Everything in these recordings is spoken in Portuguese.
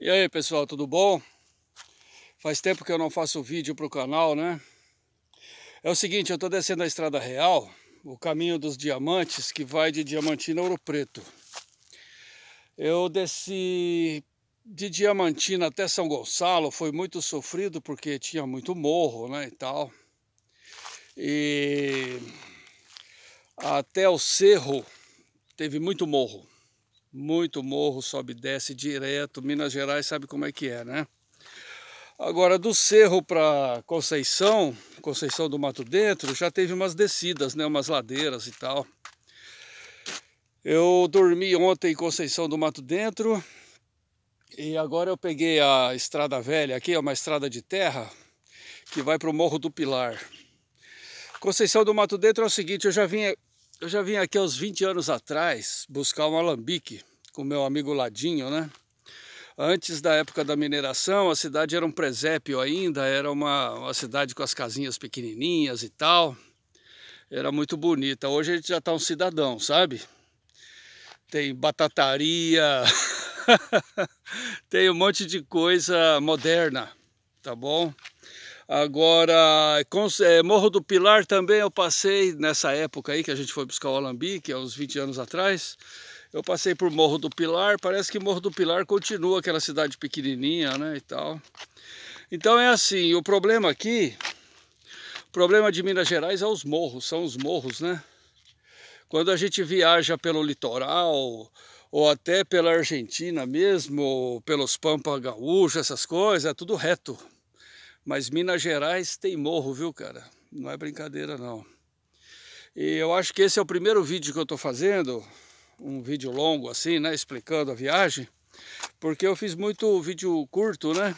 E aí pessoal, tudo bom? Faz tempo que eu não faço vídeo para o canal, né? É o seguinte, eu estou descendo a Estrada Real, o caminho dos diamantes que vai de Diamantina a Ouro Preto. Eu desci de Diamantina até São Gonçalo, foi muito sofrido porque tinha muito morro, né, e tal. E até o Cerro teve muito morro muito morro, sobe e desce direto. Minas Gerais sabe como é que é, né? Agora, do Cerro para Conceição, Conceição do Mato Dentro, já teve umas descidas, né? Umas ladeiras e tal. Eu dormi ontem em Conceição do Mato Dentro e agora eu peguei a estrada velha aqui, é uma estrada de terra que vai para o Morro do Pilar. Conceição do Mato Dentro é o seguinte, eu já vim eu já vim aqui uns 20 anos atrás buscar um alambique com meu amigo Ladinho, né? Antes da época da mineração, a cidade era um presépio ainda, era uma, uma cidade com as casinhas pequenininhas e tal. Era muito bonita. Hoje a gente já está um cidadão, sabe? Tem batataria, tem um monte de coisa moderna, tá bom? Agora, eh, Morro do Pilar também eu passei nessa época aí que a gente foi buscar o Alambique, há é uns 20 anos atrás. Eu passei por Morro do Pilar, parece que Morro do Pilar continua aquela cidade pequenininha, né, e tal. Então é assim, o problema aqui, o problema de Minas Gerais é os morros, são os morros, né? Quando a gente viaja pelo litoral, ou até pela Argentina mesmo, pelos Pampas Gaúcho, essas coisas, é tudo reto. Mas Minas Gerais tem morro, viu, cara? Não é brincadeira, não. E eu acho que esse é o primeiro vídeo que eu estou fazendo, um vídeo longo assim, né, explicando a viagem, porque eu fiz muito vídeo curto, né,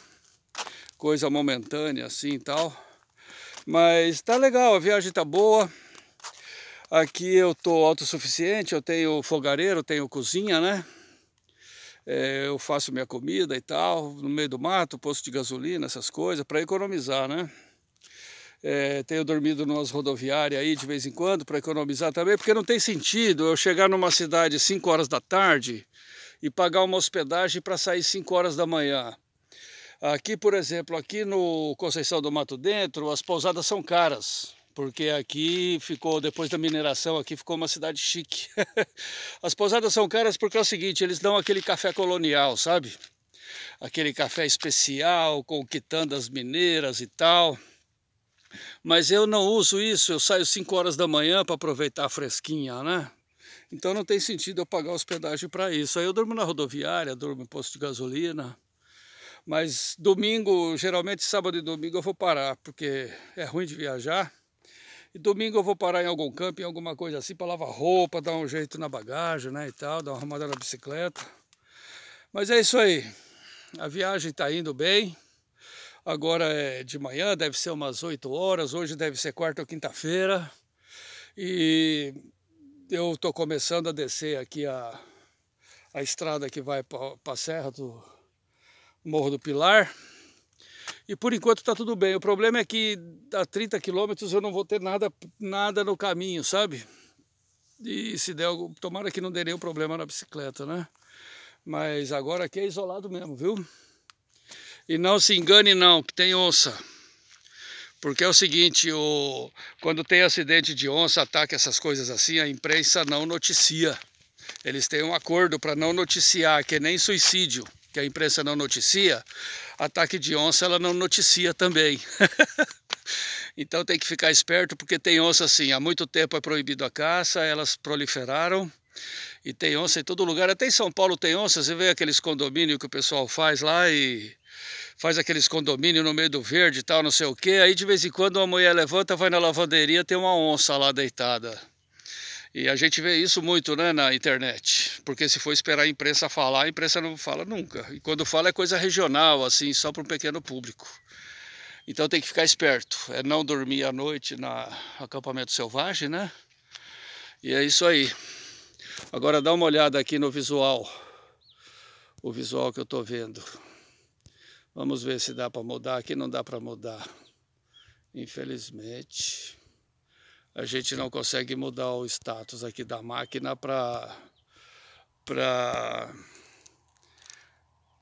coisa momentânea assim e tal, mas tá legal, a viagem tá boa, aqui eu tô autossuficiente, eu tenho fogareiro, tenho cozinha, né, é, eu faço minha comida e tal, no meio do mato, posto de gasolina, essas coisas, para economizar, né? É, tenho dormido nas rodoviárias aí de vez em quando para economizar também, porque não tem sentido eu chegar numa cidade 5 horas da tarde e pagar uma hospedagem para sair 5 horas da manhã. Aqui, por exemplo, aqui no Conceição do Mato Dentro, as pousadas são caras porque aqui ficou, depois da mineração, aqui ficou uma cidade chique. As pousadas são caras porque é o seguinte, eles dão aquele café colonial, sabe? Aquele café especial, com quitandas mineiras e tal. Mas eu não uso isso, eu saio 5 horas da manhã para aproveitar a fresquinha, né? Então não tem sentido eu pagar hospedagem para isso. Aí eu durmo na rodoviária, durmo em posto de gasolina. Mas domingo, geralmente sábado e domingo eu vou parar, porque é ruim de viajar e domingo eu vou parar em algum campo, em alguma coisa assim, para lavar roupa, dar um jeito na bagagem, né, e tal, dar uma arrumada na bicicleta. Mas é isso aí. A viagem está indo bem. Agora é de manhã, deve ser umas 8 horas. Hoje deve ser quarta ou quinta-feira. E eu estou começando a descer aqui a, a estrada que vai para a serra do Morro do Pilar. E por enquanto está tudo bem. O problema é que a 30 quilômetros eu não vou ter nada, nada no caminho, sabe? E se der tomara que não dê nenhum problema na bicicleta, né? Mas agora aqui é isolado mesmo, viu? E não se engane não, que tem onça. Porque é o seguinte, o, quando tem acidente de onça, ataque, essas coisas assim, a imprensa não noticia. Eles têm um acordo para não noticiar, que é nem suicídio que a imprensa não noticia, ataque de onça ela não noticia também. Então tem que ficar esperto porque tem onça assim, há muito tempo é proibido a caça, elas proliferaram. E tem onça em todo lugar, até em São Paulo tem onça, você vê aqueles condomínios que o pessoal faz lá e faz aqueles condomínios no meio do verde e tal, não sei o que. Aí de vez em quando uma mulher levanta, vai na lavanderia, tem uma onça lá deitada. E a gente vê isso muito né, na internet, porque se for esperar a imprensa falar, a imprensa não fala nunca. E quando fala é coisa regional, assim, só para um pequeno público. Então tem que ficar esperto, é não dormir à noite na acampamento selvagem, né? E é isso aí. Agora dá uma olhada aqui no visual, o visual que eu tô vendo. Vamos ver se dá para mudar, aqui não dá para mudar. Infelizmente, a gente não consegue mudar o status aqui da máquina para para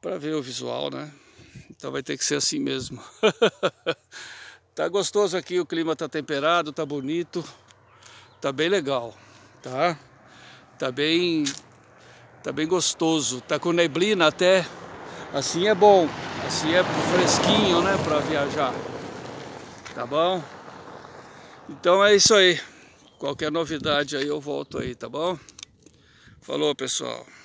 para ver o visual, né? Então vai ter que ser assim mesmo. tá gostoso aqui, o clima tá temperado, tá bonito. Tá bem legal, tá? Tá bem tá bem gostoso. Tá com neblina até. Assim é bom. Assim é fresquinho, né, para viajar. Tá bom? Então é isso aí. Qualquer novidade aí eu volto aí, tá bom? Falou, pessoal.